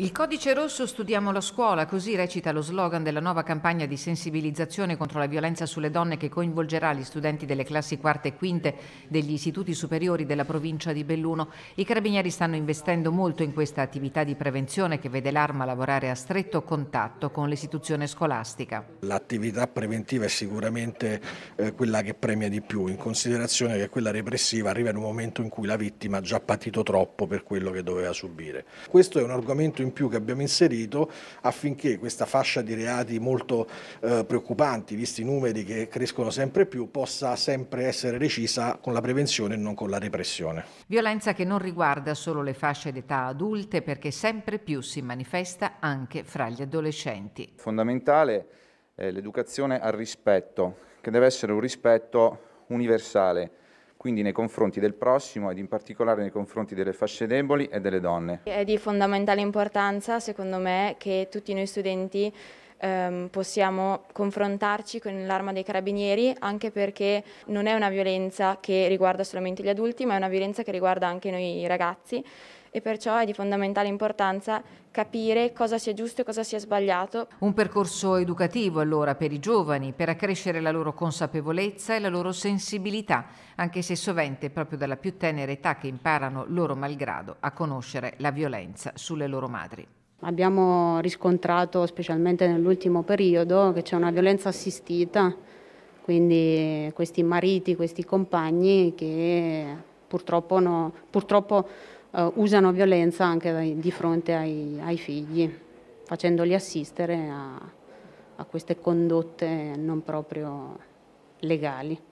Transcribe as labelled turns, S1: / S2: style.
S1: Il codice rosso studiamo la scuola, così recita lo slogan della nuova campagna di sensibilizzazione contro la violenza sulle donne che coinvolgerà gli studenti delle classi quarte e quinte degli istituti superiori della provincia di Belluno. I carabinieri stanno investendo molto in questa attività di prevenzione che vede l'arma lavorare a stretto contatto con l'istituzione scolastica.
S2: L'attività preventiva è sicuramente eh, quella che premia di più, in considerazione che quella repressiva arriva in un momento in cui la vittima ha già patito troppo per quello che doveva subire. Questo è un argomento in più che abbiamo inserito affinché questa fascia di reati molto eh, preoccupanti, visti i numeri che crescono sempre più, possa sempre essere recisa con la prevenzione e non con la repressione.
S1: Violenza che non riguarda solo le fasce d'età adulte perché sempre più si manifesta anche fra gli adolescenti.
S3: Fondamentale è l'educazione al rispetto, che deve essere un rispetto universale quindi nei confronti del prossimo ed in particolare nei confronti delle fasce deboli e delle donne.
S4: È di fondamentale importanza, secondo me, che tutti noi studenti ehm, possiamo confrontarci con l'arma dei carabinieri anche perché non è una violenza che riguarda solamente gli adulti ma è una violenza che riguarda anche noi ragazzi e perciò è di fondamentale importanza capire cosa sia giusto e cosa sia sbagliato.
S1: Un percorso educativo allora per i giovani per accrescere la loro consapevolezza e la loro sensibilità, anche se sovente è proprio dalla più tenera età che imparano loro malgrado a conoscere la violenza sulle loro madri.
S5: Abbiamo riscontrato, specialmente nell'ultimo periodo, che c'è una violenza assistita, quindi questi mariti, questi compagni che purtroppo, no, purtroppo eh, usano violenza anche di fronte ai, ai figli, facendoli assistere a, a queste condotte non proprio legali.